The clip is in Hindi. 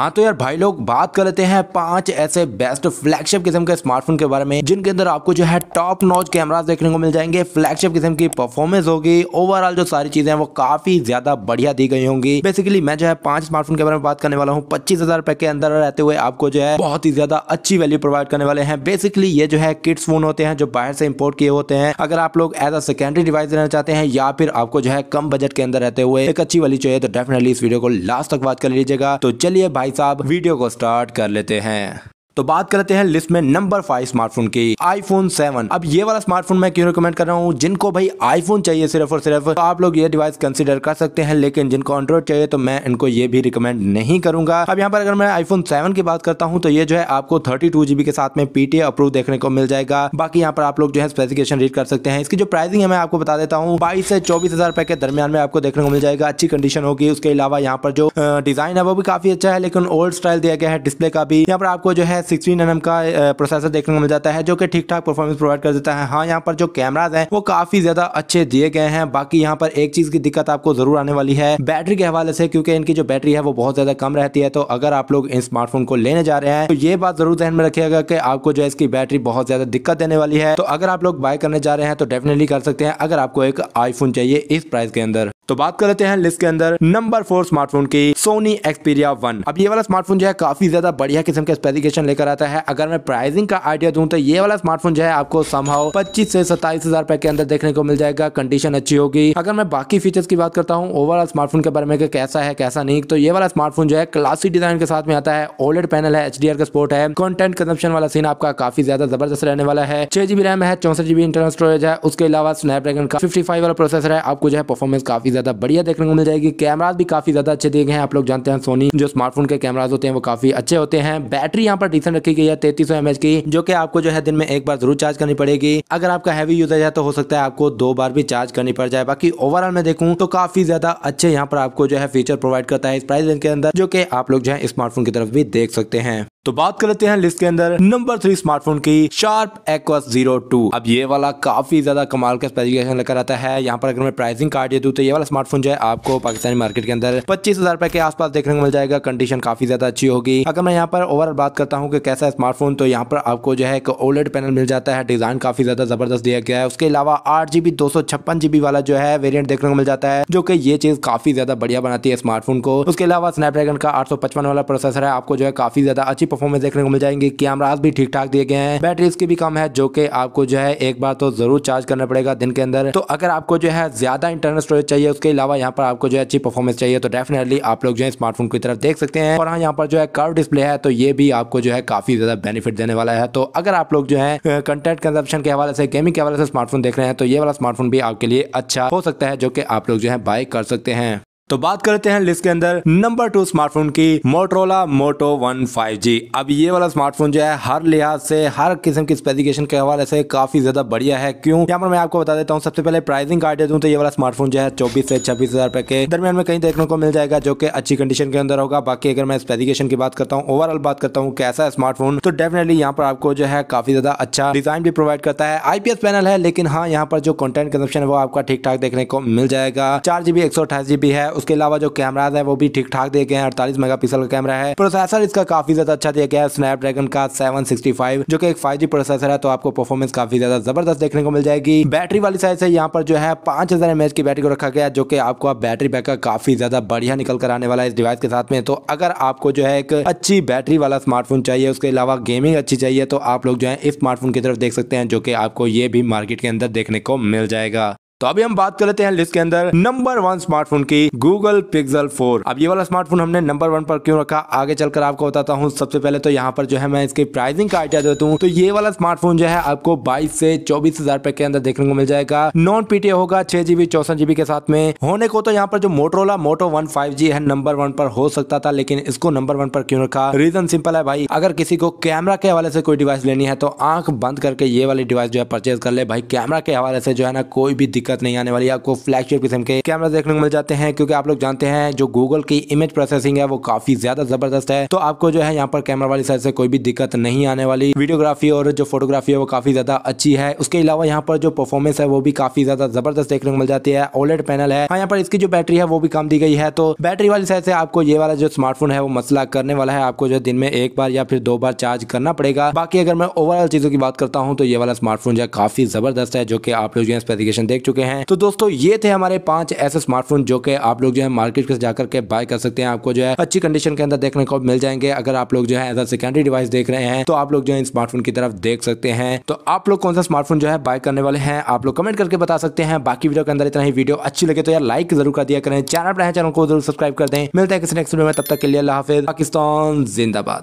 हाँ तो यार भाई लोग बात कर लेते हैं पांच ऐसे बेस्ट फ्लैगशिप किस्म के स्मार्टफोन के बारे में जिनके अंदर आपको जो है टॉप नॉच कैमरा देखने को मिल जाएंगे फ्लैगशिप किस्म की परफॉर्मेंस होगी ओवरऑल जो सारी चीजें वो काफी ज्यादा बढ़िया दी गई होंगी बेसिकली मैं जो है पांच स्मार्टफोन के बारे में बात करने वाला हूँ पच्चीस हजार रुपए के अंदर रहते हुए आपको जो है बहुत ही ज्यादा अच्छी वैल्यू प्रोवाइड करने वाले हैं बेसिकली ये जो है किड्स फोन होते हैं जो बाहर से इम्पोर्ट किए होते हैं अगर आप लोग एज अ सेकेंडरी डिवाइस लेना चाहते हैं या फिर आपको जो है कम बजट के अंदर रहते हुए एक अच्छी वाली चाहिए तो डेफिनेटली इस वीडियो को लास्ट तक बात कर लीजिएगा तो चलिए भाई भाई साहब वीडियो को स्टार्ट कर लेते हैं तो बात करते हैं लिस्ट में नंबर फाइव स्मार्टफोन की आईफोन सेवन अब ये वाला स्मार्टफोन मैं क्यों रिकमेंड कर रहा हूँ जिनको भाई आईफोन चाहिए सिर्फ और सिर्फ तो आप लोग ये डिवाइस कंसिडर कर सकते हैं लेकिन जिनको एंड्रॉइड चाहिए तो मैं इनको ये भी रिकमेंड नहीं करूंगा अब यहाँ पर अगर मैं आईफोन सेवन की बात करता हूँ तो ये जो है आपको थर्टी टू जीबी के साथ में पीटीए अप्रूव देखने को मिल जाएगा बाकी यहाँ पर आप लोग जो है स्पेसिफिकेशन रीड कर सकते हैं इसकी जो प्राइसिंग है मैं आपको बता देता हूँ बाईस से चौबीस हजार रुपए के दरमियान में आपको देखने को मिल जाएगा अच्छी कंडीशन होगी उसके अलावा यहाँ पर जो डिजाइन है वो भी काफी अच्छा है लेकिन ओल्ड स्टाइल दिया गया है डिस्प्ले का भी यहाँ पर आपको जो है सिक्सटीन एम का प्रोसेसर देखने को मिल जाता है जो कि ठीक ठाक परफॉर्मेंस प्रोवाइड कर देता है हाँ यहाँ पर जो कैमराज हैं वो काफी ज्यादा अच्छे दिए गए हैं बाकी यहाँ पर एक चीज की दिक्कत आपको जरूर आने वाली है बैटरी के हवाले से क्योंकि इनकी जो बैटरी है वो बहुत ज्यादा कम रहती है तो अगर आप लोग इन स्मार्टफोन को लेने जा रहे हैं तो ये बात जरूर ध्यान में रखिएगा कि आपको जो है इसकी बैटरी बहुत ज्यादा दिक्कत देने वाली है तो अगर आप लोग बाय करने जा रहे हैं तो डेफिनेटली कर सकते हैं अगर आपको एक आईफोन चाहिए इस प्राइस के अंदर तो बात कर लेते हैं लिस्ट के अंदर नंबर फोर स्मार्टफोन की सोनी एक्सपीरिया वन अब ये वाला स्मार्टफोन जो है काफी ज्यादा बढ़िया किस्म के स्पेसिफिकेशन लेकर आता है अगर मैं प्राइसिंग का आइडिया दूं तो ये वाला स्मार्टफोन जो है आपको संभव पच्चीस से सत्ताईस हजार रुपए के अंदर देखने को मिल जाएगा कंडीशन अच्छी होगी अगर मैं बाकी फीचर्स की बात करता हूँ ओवरऑल स्मार्टफोन के बारे में कैसा है कैसा नहीं तो ये वाला स्मार्टफोन जो है क्लासिक डिजाइन के साथ में आता है ओलेड पैनल है एच का स्पोर्ट है कॉन्टेंट कंजप्शन वाला सीन आपका काफी ज्यादा जबरदस्त रहने वाला है छह जीबी रैम है चौसठ जीबी इंटरनल स्टोरेज है उसके अलावा स्नैपड्रैगन का फिफ्टी वाला प्रोसेसर है आपको जो है परफॉर्मेंस काफी ज़्यादा बढ़िया देखने को मिल जाएगी कैमराज भी काफ़ी ज़्यादा अच्छे दिए गए हैं आप लोग जानते हैं सोनी जो स्मार्टफोन के कैमराज होते हैं वो काफ़ी अच्छे होते हैं बैटरी यहाँ पर डिसेंट रखी गई है तैतीस एमएच की जो कि आपको जो है दिन में एक बार जरूर चार्ज करनी पड़ेगी अगर आपका हैवी यूजर है तो हो सकता है आपको दो बार भी चार्ज करनी पड़ जाए बाकी ओवरऑल मैं देखूँ तो काफ़ी ज़्यादा अच्छे यहाँ पर आपको जो है फीचर प्रोवाइड करता है इस प्राइस रेंज के अंदर जो कि आप लोग जो है स्मार्टफोन की तरफ भी देख सकते हैं तो बात कर लेते हैं लिस्ट के अंदर नंबर थ्री स्मार्टफोन की शार्प एक्वस जीरो टू अब ये वाला काफी ज्यादा कमाल का स्पेसिफिकेशन लेकर आता है यहाँ पर अगर मैं प्राइसिंग कार्ड दे दू तो ये वाला स्मार्टफोन जो है आपको पाकिस्तानी मार्केट के अंदर पच्चीस हजार रुपए के आसपास देखने को मिल जाएगा कंडीशन काफी ज्यादा अच्छी होगी अगर मैं यहाँ पर ओवरऑल बात करता हूँ कि कैसा स्मार्टफोन तो यहाँ पर आपको जो है एक ओलेड पैनल मिल जाता है डिजाइन काफी ज्यादा जबरदस्त दिया गया है उसके अलावा आठ जीबी दो सौ छप्पन जीबी वाला जो है वेरियंट देखने को मिल जाता है जो की ये चीज काफी ज्यादा बढ़िया बनाती है स्मार्टफोन को उसके अलावा स्नैपड्रैगन का आठ सौ पचपन वाला प्रोसेसर है आपको जो है काफी ज्यादा अच्छी परफॉर्मेंस देखने को मिल जाएंगे कैमरा भी ठीक ठाक दिए गए हैं बैटरी इसकी भी कम है जो कि आपको जो है एक बार तो जरूर चार्ज करना पड़ेगा दिन के अंदर तो अगर आपको जो है ज्यादा इंटरनल स्टोरेज चाहिए उसके अलावा यहाँ पर आपको जो है अच्छी परफॉर्मेंस चाहिए तो डेफिनेटली आप लोग जो है स्मार्टफोन की तरफ देख सकते हैं और हाँ यहाँ पर जो है कर्व डिस्प्ले है तो ये भी आपको जो है काफी ज्यादा बेनिफिट देने वाला है तो अगर आप लोग जो है कंटेंट कंजप्शन के हवाले से गेमिंग के हवाले से स्मार्टफोन देख रहे हैं तो ये वाला स्मार्टफोन भी आपके लिए अच्छा हो सकता है जो कि आप लोग जो है बाय कर सकते हैं तो बात करते हैं लिस्ट के अंदर नंबर टू स्मार्टफोन की Motorola Moto one five G अब ये वाला स्मार्टफोन जो है हर लिहाज से हर किस्म की स्पेसिफिकेशन के हवाले से काफी ज्यादा बढ़िया है क्यों यहाँ पर मैं आपको बता देता हूँ सबसे पहले प्राइसिंग कार्ड दे दूँ तो ये वाला स्मार्टफोन जो है चौबीस से छब्बीस हजार रुपए के दरमियान में कहीं देखने को मिल जाएगा जो कि अच्छी कंडीशन के अंदर होगा बाकी अगर मैं स्पेसिफिकेशन की बात करता हूँ ओवरऑल बात करता हूँ कैसा है स्मार्टफोन तो डेफिनेटली यहाँ पर आपको जो है काफी ज्यादा अच्छा डिजाइन भी प्रोवाइड करता है आईपीएस पैनल है लेकिन हाँ यहाँ पर जो कंटेंट कंजप्शन है वो आपका ठीक ठाक देखने को मिल जाएगा चार जीबी एक सौ जीबी है उसके अलावा जो कैमराज है वो भी ठीक ठाक दिए गए हैं अड़तालीस मेगा का कैमरा है प्रोसेसर इसका काफी ज्यादा अच्छा दिया गया है ड्रैगन का सेवन जो कि एक फाइव प्रोसेसर है तो आपको परफॉर्मेंस काफी ज्यादा जबरदस्त देखने को मिल जाएगी बैटरी वाली साइड से यहाँ पर जो है पांच हजार की बैटरी को रखा गया जो की आपको बैटरी बैकअप काफी ज्यादा बढ़िया निकल कर आने वाला है इस डिवाइस के साथ में तो अगर आपको जो है एक अच्छी बैटरी वाला स्मार्टफोन चाहिए उसके अलावा गेमिंग अच्छी चाहिए तो आप लोग जो है इस स्मार्टफोन की तरफ देख सकते हैं जो कि आपको ये भी मार्केट के अंदर देखने को मिल जाएगा तो अभी हम बात कर लेते हैं लिस्ट के अंदर नंबर वन स्मार्टफोन की गूगल पिक्सल फोर अब ये वाला स्मार्टफोन हमने नंबर वन पर क्यों रखा आगे चलकर आपको बताता हूँ सबसे पहले तो यहाँ पर जो है मैं इसके प्राइसिंग का आइडिया देता हूँ तो ये वाला स्मार्टफोन जो है आपको बाईस से चौबीस हजार रुपए के अंदर देखने को मिल जाएगा नॉन पीटीए होगा छह जीबी चौसठ जीबी के साथ में होने को तो यहाँ पर जो Motorola Moto one five G है नंबर वन पर हो सकता था लेकिन इसको नंबर वन पर क्यों रखा रीजन सिंपल है भाई अगर किसी को कैमरा के हवाले से कोई डिवाइस लेनी है तो आंख बंद करके ये वाली डिवाइस जो है परचेज कर ले भाई कैमरा के हवाले से जो है ना कोई भी दिक्कत दिक्कत नहीं आने वाली आपको फ्लैगशिप किस्म के कैमरा देखने को मिल जाते हैं क्योंकि आप लोग जानते हैं जो गूगल की इमेज प्रोसेसिंग है वो काफी ज्यादा जबरदस्त है तो आपको जो है यहाँ पर कैमरा वाली साइड से कोई भी दिक्कत नहीं आने वाली वीडियोग्राफी और जो फोटोग्राफी है वो काफी ज्यादा अच्छी है उसके अलावा यहाँ पर जो परफॉर्मेंस है वो भी काफी ज्यादा जबरदस्त देखने को मिल जाती है ओलेट पैनल है हाँ, यहाँ पर इसकी जो बैटरी है वो भी कम दी गई है तो बैटरी वाली साइड से आपको ये वाला जो स्मार्टफोन है वो मसला करने वाला है आपको जो दिन में एक बार या फिर दो बार चार्ज करना पड़ेगा बाकी अगर मैं ओवरऑल चीजों की बात करता हूँ तो ये वाला स्मार्टफोन जो है काफी जबरदस्त है जो कि आप लोग जो है स्पेसिफिकेशन देख चुके चुके हैं तो दोस्तों ये थे हमारे पांच ऐसे स्मार्टफोन जो कि आप लोग जो है मार्केट के जाकर के बाय कर सकते हैं आपको जो है अच्छी कंडीशन के अंदर देखने को मिल जाएंगे अगर आप लोग जो है एज अ सेकेंडरी डिवाइस देख रहे हैं तो आप लोग जो है स्मार्टफोन की तरफ देख सकते हैं तो आप लोग कौन सा स्मार्टफोन जो है बाय करने वाले हैं आप लोग कमेंट करके बता सकते हैं बाकी वीडियो के अंदर इतना ही वीडियो अच्छी लगे तो यार लाइक जरूर कर दिया करें चैनल पर है चैनल को जरूर सब्सक्राइब कर दें मिलते हैं किसी नेक्स्ट वीडियो में तब तक के लिए अल्लाह हाफिज पाकिस्तान जिंदाबाद